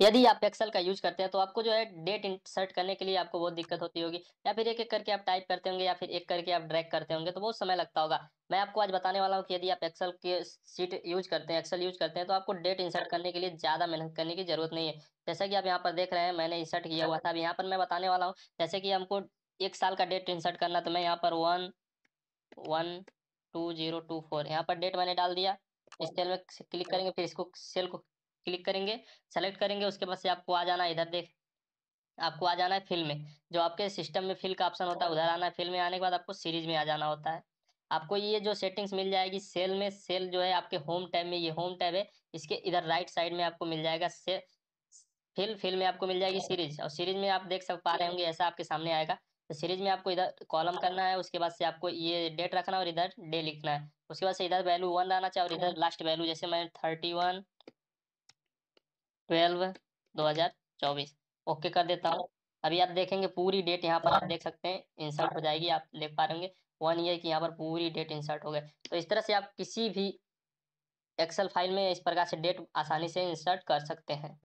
यदि आप एक्सेल का यूज करते हैं तो आपको जो है डेट इंसर्ट करने के लिए आपको बहुत दिक्कत होती होगी या फिर एक एक करके आप टाइप करते होंगे या फिर एक करके आप ड्रैग करते होंगे तो बहुत समय लगता होगा मैं आपको आज बताने वाला हूँ कि यदि आप एक्सेल के सीट यूज करते हैं एक्सेल यूज करते हैं तो आपको डेट इंसर्ट करने के लिए ज़्यादा मेहनत करने की जरूरत नहीं है जैसा कि आप यहाँ पर देख रहे हैं मैंने इंसर्ट किया हुआ था अब यहाँ पर मैं बताने वाला हूँ जैसे कि हमको एक साल का डेट इंसर्ट करना तो मैं यहाँ पर one one two zero two four यहाँ पर डेट मैंने डाल दिया इस सेल में क्लिक करेंगे फिर इसको सेल को क्लिक करेंगे सेलेक्ट करेंगे उसके बाद से आपको आ जाना है इधर देख आपको आ जाना है फिल में जो आपके सिस्टम में फिल का ऑप्शन होता है उधर आना है फिल में आने के बाद आपको सीरीज में आ जाना होता है आपको ये जो सेटिंग्स मिल जाएगी सेल में सेल जो है आपके होम टैब में ये होम टैब है इसके इधर राइट साइड में आपको मिल जाएगा से फिल फिल में आपको मिल जाएगी सीरीज और सीरीज में आप देख सक पा रहे होंगे ऐसा आपके सामने आएगा तो सीरीज में आपको इधर कॉलम करना है उसके बाद से आपको ये डेट रखना है और इधर डे लिखना है उसके बाद से इधर वैल्यू वन आना चाहिए और इधर हाँ। लास्ट वैल्यू जैसे मैं थर्टी वन ट्वेल्व दो हजार चौबीस ओके कर देता हूँ अभी आप देखेंगे पूरी डेट यहाँ पर आप देख सकते हैं इंसर्ट हो जाएगी आप देख पा रहे वन ईयर की यहाँ पर पूरी डेट इंसर्ट हो गए तो इस तरह से आप किसी भी एक्सेल फाइल में इस प्रकार से डेट आसानी से इंसर्ट कर सकते हैं